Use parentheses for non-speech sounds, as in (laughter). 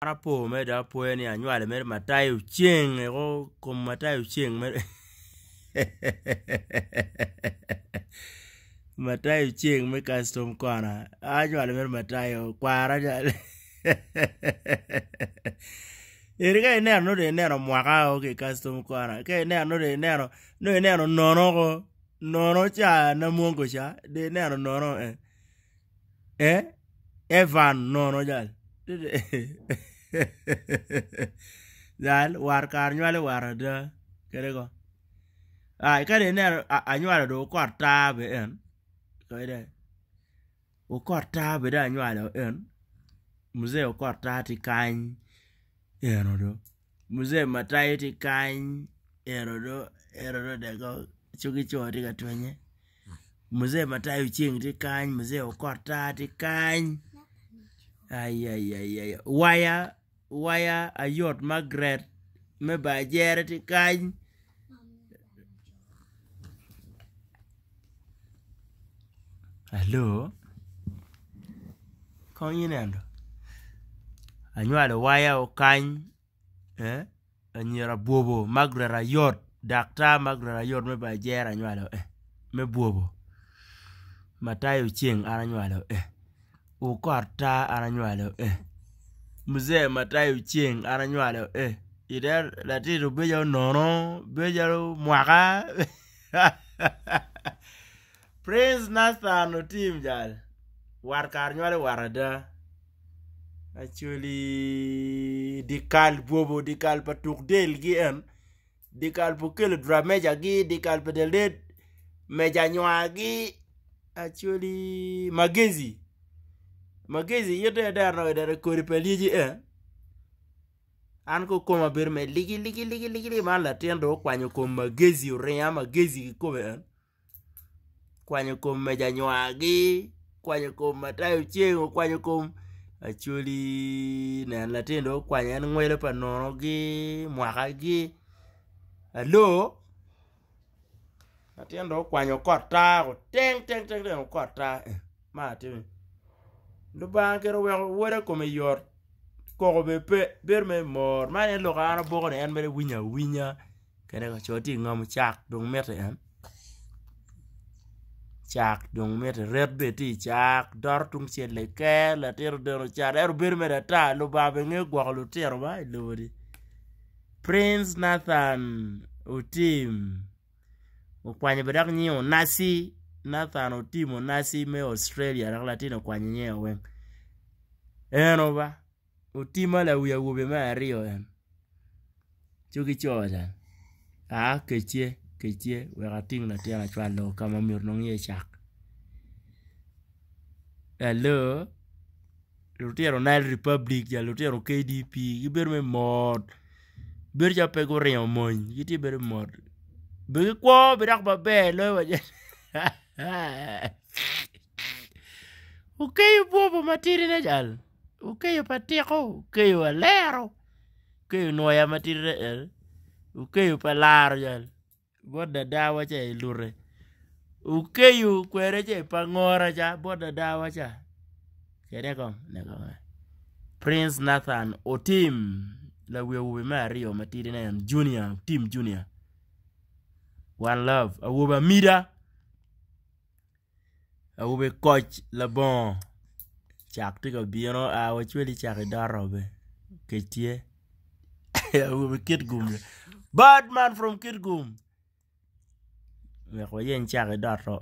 ara po arapo med apoe ni anywale med matayo chieng' ego kom matayo chieng' med (laughs) matayo chieng' me custom kwana anywale med matayo kwara jale (laughs) eri ka ineno e no de ineno e mwakao ki custom kwana ka ineno e no de ineno no ineno nono go nono cha na muongo cha de ineno nono eh eh evan nono jale (laughs) dhal war kar nywali war ada kede ko ai kede ne anywali do kor ta be en kede o kor ta be da anywali en muze o kor ta ti kany ero do muze matai ti kany ero do ero do de go chugi chori ga tonye hmm. muze matai ching ti kany muze o kor ta ti kany ay ay ay ay waya waya ayot magret me ba jere ti kany Hello? Kong yin ando. Anywalo waya o kany. Eh? Anyira buobo. Magrera yot. Dakta magrera ayot, Me ba jera anywalo. Eh? Me buobo. Matayo chieng aranywalo. Eh? ukot ta ana nywalo e eh. muze matayo chieng ana nywalo e eh. ida latiru bejo nono bejo mwaka (laughs) prince nathan otim jal war kar nywalo warada actually dikal bobo dikal patuk del gi en dikal pokel drameja gi dikal pedelet meja nywa gi actually magezi magezi yote ya dara wa dara kori peliji e eh? an ko koma bir me ligi ligi ligi ligi ligi man la tendo kwanyo kom magezi ure ya magezi ki kome en kwanyo kom me janyuagi kwanyo kom matayo chengo kwanyo kom achuli na la tendo kwanyo en ngwele pa nono gi mwaka gi alo na tendo kwanyo kota ko teng teng teng teng kota eh? ma atimi lo ban kero wek wore kome yor kok be pe ber me mor man en loko an obok ne en mere winya winya kene ko choti ngam chak dong mete en chak dong mete red be ti chak dor tung chen le ke la ter der char er ber me da ta lo ba be nge gwa lo ter ba e lo di prince nathan utim ukwanye bedak nyi nasi nathano timu nasime australia lakhulatino kwanyenye weng eno ba otimo lauya wuobe ma ariyo en chokicholan a kechie kechie wek ating' latin achwal lowo kama myero nong'ye chak alo lutino Nile Republic ja lutino KDP gibedo me mot bedo ca pe guringo mony gitye bedo mot be gikwo bedak maber loyo (laughs) (laughs) ukeyo buobo matiri ne jal ukeyo patiko ukeyo alero ukeyo noya matiri ne jal ukeyo palaro jal boda dawa cha ilure ukeyo kwere cha ipangora cha boda dawa cha kede kom nekome prince nathan otim lawie awobe me ariyo matiri ne jal junior team junior one love awobe amida awube koc labongo cak tye ka bino a wacweli cak idorobe kec tye awube kitgum bad man from kitgum wek wayen cak idoro